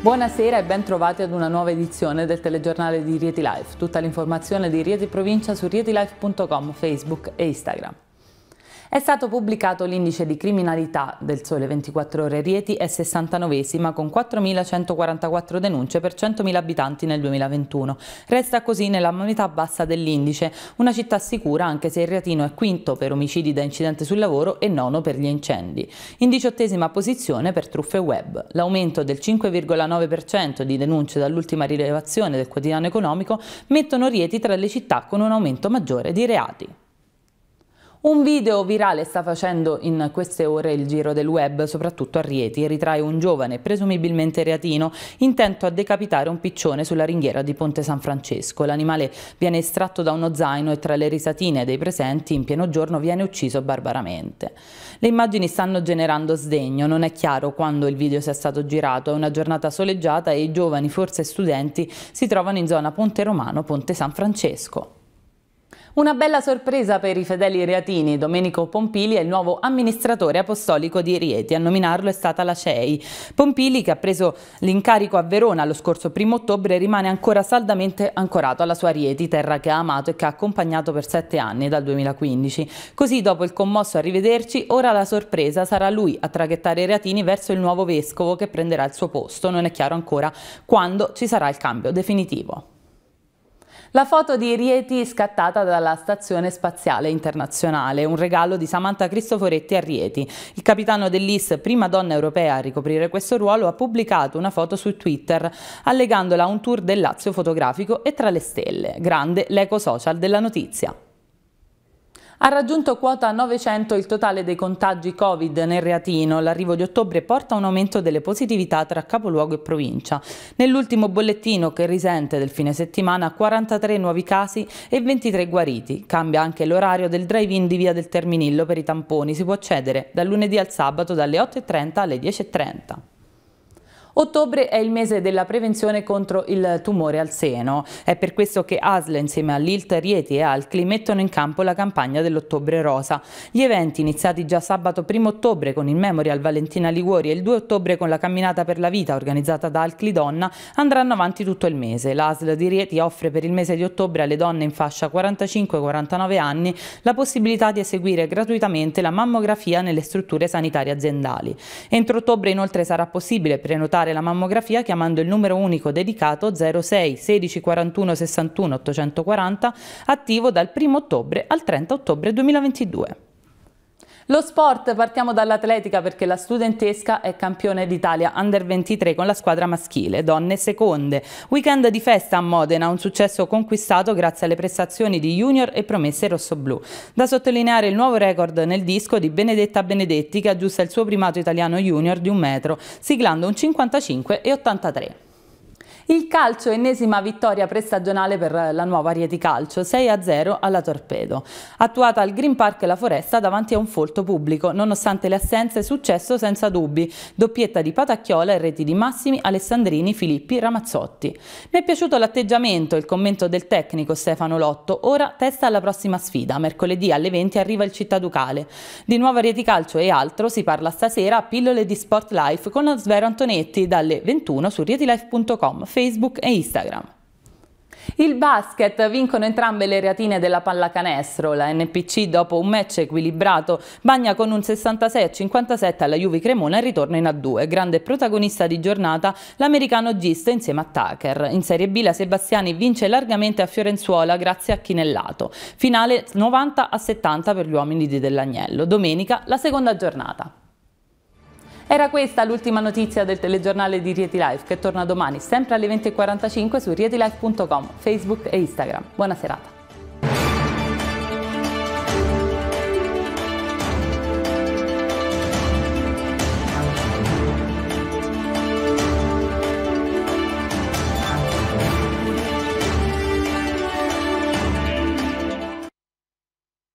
Buonasera e ben trovati ad una nuova edizione del telegiornale di Rieti Life. Tutta l'informazione di Rieti Provincia su rietilife.com, Facebook e Instagram. È stato pubblicato l'indice di criminalità del Sole 24 Ore Rieti è 69esima con 4.144 denunce per 100.000 abitanti nel 2021. Resta così nella metà bassa dell'indice, una città sicura anche se il Riatino è quinto per omicidi da incidente sul lavoro e nono per gli incendi. In diciottesima posizione per truffe web. L'aumento del 5,9% di denunce dall'ultima rilevazione del quotidiano economico mettono Rieti tra le città con un aumento maggiore di reati. Un video virale sta facendo in queste ore il giro del web, soprattutto a Rieti, e ritrae un giovane, presumibilmente reatino, intento a decapitare un piccione sulla ringhiera di Ponte San Francesco. L'animale viene estratto da uno zaino e tra le risatine dei presenti in pieno giorno viene ucciso barbaramente. Le immagini stanno generando sdegno, non è chiaro quando il video sia stato girato, è una giornata soleggiata e i giovani, forse studenti, si trovano in zona Ponte Romano, Ponte San Francesco. Una bella sorpresa per i fedeli reatini. Domenico Pompili è il nuovo amministratore apostolico di Rieti. A nominarlo è stata la CEI. Pompili, che ha preso l'incarico a Verona lo scorso primo ottobre, rimane ancora saldamente ancorato alla sua Rieti, terra che ha amato e che ha accompagnato per sette anni, dal 2015. Così, dopo il commosso arrivederci, ora la sorpresa sarà lui a traghettare i reatini verso il nuovo vescovo che prenderà il suo posto. Non è chiaro ancora quando ci sarà il cambio definitivo. La foto di Rieti scattata dalla Stazione Spaziale Internazionale, un regalo di Samantha Cristoforetti a Rieti. Il capitano dell'IS, prima donna europea a ricoprire questo ruolo, ha pubblicato una foto su Twitter, allegandola a un tour del Lazio fotografico e tra le stelle. Grande l'eco social della notizia. Ha raggiunto quota 900 il totale dei contagi Covid nel Reatino. L'arrivo di ottobre porta a un aumento delle positività tra capoluogo e provincia. Nell'ultimo bollettino che risente del fine settimana 43 nuovi casi e 23 guariti. Cambia anche l'orario del drive-in di Via del Terminillo per i tamponi. Si può accedere dal lunedì al sabato dalle 8.30 alle 10.30. Ottobre è il mese della prevenzione contro il tumore al seno. È per questo che ASL insieme all'ILT, Rieti e Alcli mettono in campo la campagna dell'Ottobre Rosa. Gli eventi iniziati già sabato 1 ottobre con il Memorial Valentina Liguori e il 2 ottobre con la Camminata per la Vita organizzata da Alcli Donna andranno avanti tutto il mese. L'ASL di Rieti offre per il mese di ottobre alle donne in fascia 45-49 anni la possibilità di eseguire gratuitamente la mammografia nelle strutture sanitarie aziendali. Entro ottobre inoltre sarà possibile prenotare fare la mammografia chiamando il numero unico dedicato 06 16 41 61 840 attivo dal 1 ottobre al 30 ottobre 2022. Lo sport, partiamo dall'atletica perché la studentesca è campione d'Italia under 23 con la squadra maschile, donne seconde. Weekend di festa a Modena, un successo conquistato grazie alle prestazioni di junior e promesse rossoblù. Da sottolineare il nuovo record nel disco di Benedetta Benedetti che aggiusta il suo primato italiano junior di un metro, siglando un 55 e 83. Il calcio, ennesima vittoria prestagionale per la nuova Rieti Calcio, 6-0 alla Torpedo. Attuata al Green Park La Foresta davanti a un folto pubblico, nonostante le assenze, successo senza dubbi. Doppietta di Patacchiola e reti di Massimi, Alessandrini, Filippi, Ramazzotti. Mi è piaciuto l'atteggiamento e il commento del tecnico Stefano Lotto, ora testa alla prossima sfida. Mercoledì alle 20 arriva il Città Ducale. Di nuova Rieti Calcio e altro si parla stasera a Pillole di Sport Life con Svero Antonetti dalle 21 su rietilife.com. Facebook e Instagram. Il basket vincono entrambe le reatine della pallacanestro. La NPC dopo un match equilibrato bagna con un 66-57 alla Juve Cremona e ritorna in A2. Grande protagonista di giornata l'americano Gisto insieme a Tucker. In Serie B la Sebastiani vince largamente a Fiorenzuola grazie a Chinellato. Finale 90-70 per gli uomini di Dell'Agnello. Domenica la seconda giornata. Era questa l'ultima notizia del telegiornale di Rieti Life che torna domani sempre alle 20.45 su rietilife.com, Facebook e Instagram. Buona serata.